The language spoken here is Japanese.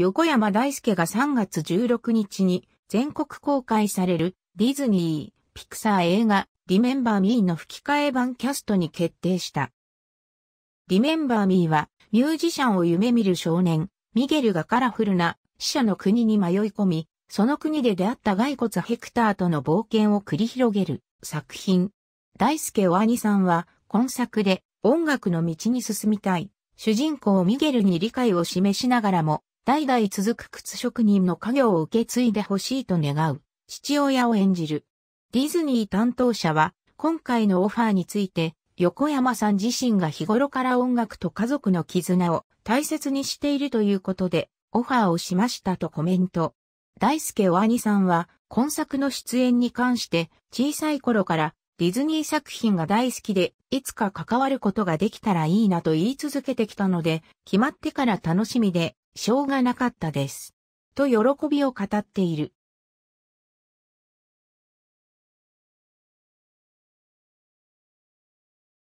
横山大輔が3月16日に全国公開されるディズニー、ピクサー映画、リメンバー・ミーの吹き替え版キャストに決定した。リメンバー・ミーはミュージシャンを夢見る少年、ミゲルがカラフルな死者の国に迷い込み、その国で出会った骸骨ヘクターとの冒険を繰り広げる作品。大輔お兄さんは今作で音楽の道に進みたい主人公ミゲルに理解を示しながらも代々続く靴職人の家業を受け継いでほしいと願う、父親を演じる。ディズニー担当者は、今回のオファーについて、横山さん自身が日頃から音楽と家族の絆を大切にしているということで、オファーをしましたとコメント。大輔お兄さんは、今作の出演に関して、小さい頃からディズニー作品が大好きで、いつか関わることができたらいいなと言い続けてきたので、決まってから楽しみで、しょうがなかったです。と喜びを語っている。